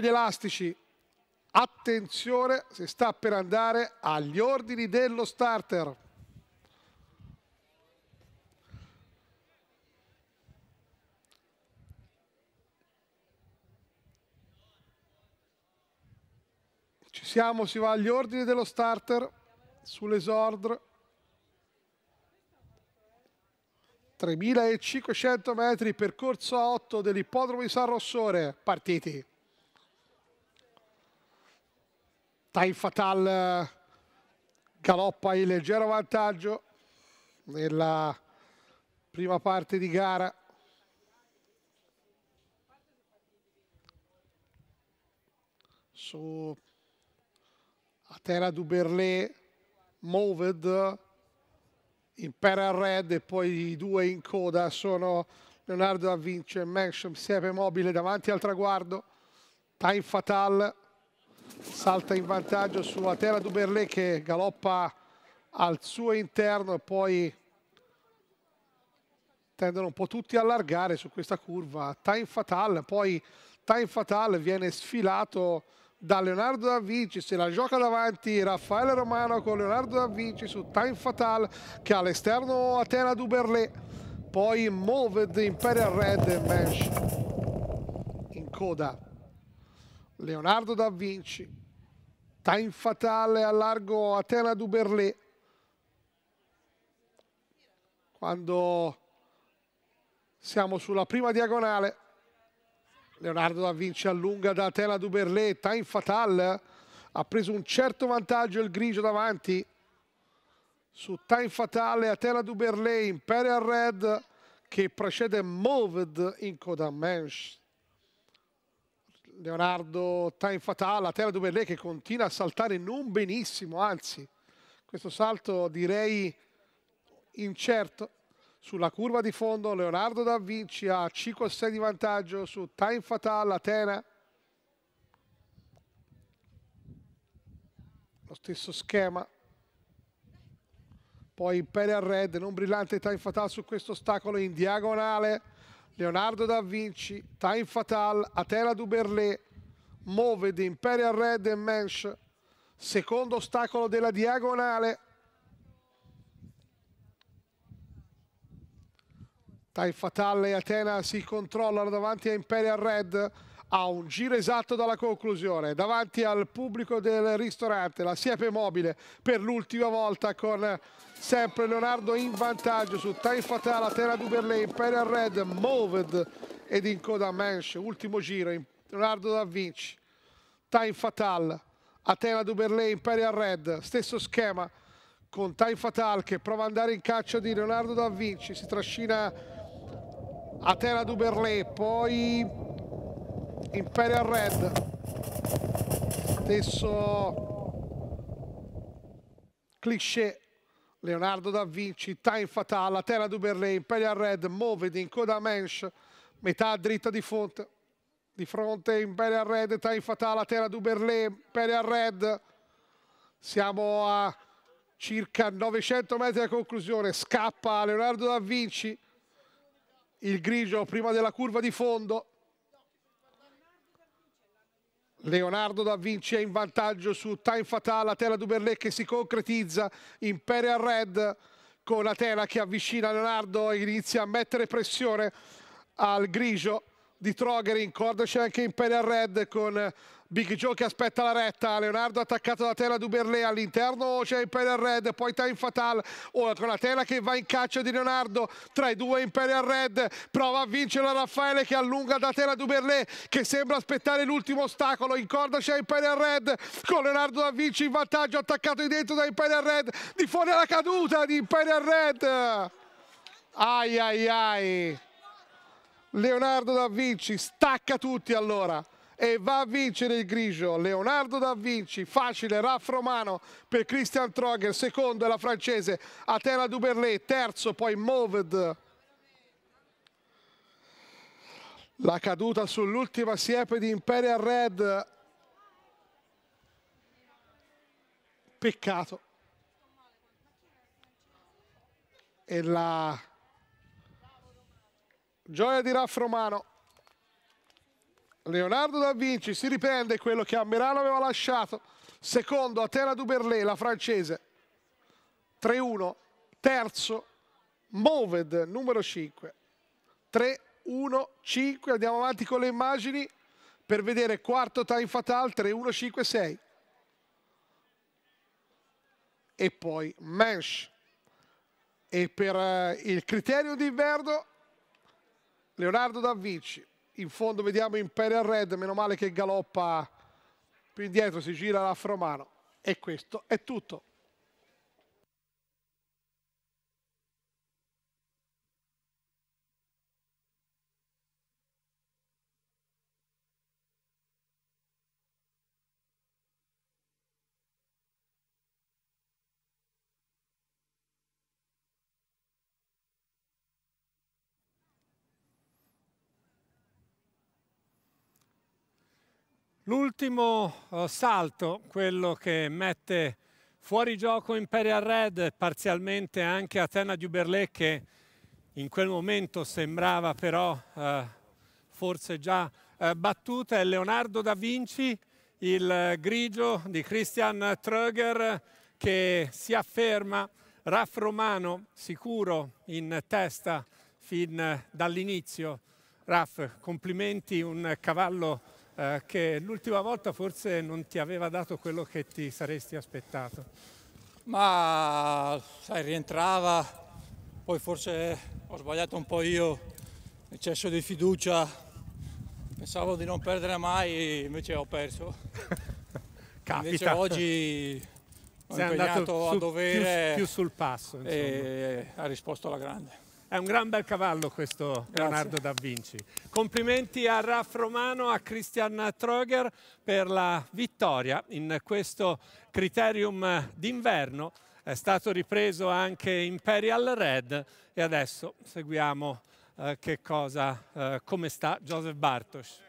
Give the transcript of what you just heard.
gli elastici attenzione si sta per andare agli ordini dello starter ci siamo si va agli ordini dello starter sull'esordre 3500 metri percorso a 8 dell'ippodromo di San Rossore partiti Time Fatal eh, galoppa in leggero vantaggio nella prima parte di gara. Su Atera Duberlé, Moved, Imperial Red e poi i due in coda sono Leonardo da Vinci e Mansham, Siepe Mobile davanti al traguardo, Time Fatal salta in vantaggio su Atera Duberlé che galoppa al suo interno e poi tendono un po' tutti a allargare su questa curva. Time fatale, poi Time fatale viene sfilato da Leonardo da Vinci, se la gioca davanti Raffaele Romano con Leonardo da Vinci su Time Fatal che all'esterno Atena Duberlé, poi Moved Imperial Red e Mesh in coda Leonardo da Vinci, time fatale a largo Atena Duberlé. Quando siamo sulla prima diagonale, Leonardo da Vinci allunga da Atena Duberlé, time fatale, ha preso un certo vantaggio il grigio davanti su time fatale Atena Duberlé, Imperial Red che precede Moved in coda Mensch. Leonardo Time Fatale, a terra dove lei che continua a saltare non benissimo, anzi questo salto direi incerto sulla curva di fondo Leonardo Da Vinci ha 5 6 di vantaggio su Time Fatale Atena lo stesso schema poi Imperial Red non brillante Time Fatale su questo ostacolo in diagonale Leonardo da Vinci, Time Fatal, Atela Move di Imperial Red e Mensch. Secondo ostacolo della diagonale. Time Fatal e Atena si controllano davanti a Imperial Red a un giro esatto dalla conclusione davanti al pubblico del ristorante la siepe mobile per l'ultima volta con sempre Leonardo in vantaggio su Time Fatala, Terra du Berlin, Imperial Red, Moved ed in coda Mensch, ultimo giro Leonardo da Vinci Time Fatale Atena du Berlin, Imperial Red, stesso schema con Time Fatale che prova ad andare in caccia di Leonardo da Vinci, si trascina Atena du Berlin, poi Imperial Red stesso cliché Leonardo da Vinci, Time Fatale, Terra du Imperial Red, Moved in coda Mensch, metà dritta di fronte, di fronte Imperial Red, Time Fatale, Terra du Imperial Red, siamo a circa 900 metri da conclusione, scappa Leonardo da Vinci, il grigio prima della curva di fondo, Leonardo da Vinci è in vantaggio su Time Fatale, Atena Duberlé che si concretizza, Imperial Red con Atena che avvicina Leonardo e inizia a mettere pressione al grigio di Trogher in corda c'è anche Imperial Red con Big Joe che aspetta la retta, Leonardo attaccato da tela Duberlé, all'interno c'è Imperial Red, poi Time Fatal, ora con la tela che va in caccia di Leonardo, tra i due Imperial Red, prova a vincere Raffaele che allunga da tela Duberlé, che sembra aspettare l'ultimo ostacolo, in corda c'è Imperial Red, con Leonardo da Vinci in vantaggio, attaccato di dentro da Imperial Red, di fuori alla caduta di Imperial Red, ai ai ai. Leonardo da Vinci stacca tutti allora e va a vincere il grigio Leonardo da Vinci, facile Raff Romano per Christian Troger, secondo è la francese Atena Duberlé, terzo poi Moved la caduta sull'ultima siepe di Imperial Red peccato e la Gioia di Raff Romano. Leonardo da Vinci si riprende quello che a aveva lasciato. Secondo Atena Duberlé, la francese. 3-1. Terzo Moved, numero 5. 3-1-5. Andiamo avanti con le immagini per vedere quarto time fatal 3-1-5-6. E poi Mensch. E per eh, il criterio di Verdo Leonardo da Vinci, in fondo vediamo Imperial Red, meno male che galoppa più indietro, si gira l'afromano. E questo è tutto. L'ultimo eh, salto, quello che mette fuori gioco Imperial Red, parzialmente anche Atena Duberlet che in quel momento sembrava però eh, forse già eh, battuta, è Leonardo da Vinci, il grigio di Christian Tröger che si afferma, Raff Romano sicuro in testa fin dall'inizio. Raff, complimenti, un cavallo eh, che l'ultima volta forse non ti aveva dato quello che ti saresti aspettato? Ma sai, rientrava, poi forse ho sbagliato un po' io, eccesso di fiducia, pensavo di non perdere mai, invece ho perso. Capita. Invece oggi ho Sei impegnato a dovere più, più sul passo, insomma. e ha risposto alla grande. È un gran bel cavallo questo Grazie. Leonardo da Vinci. Complimenti a Raf Romano, a Christian Troger per la vittoria in questo criterium d'inverno. È stato ripreso anche Imperial Red e adesso seguiamo eh, che cosa, eh, come sta Joseph Bartosz.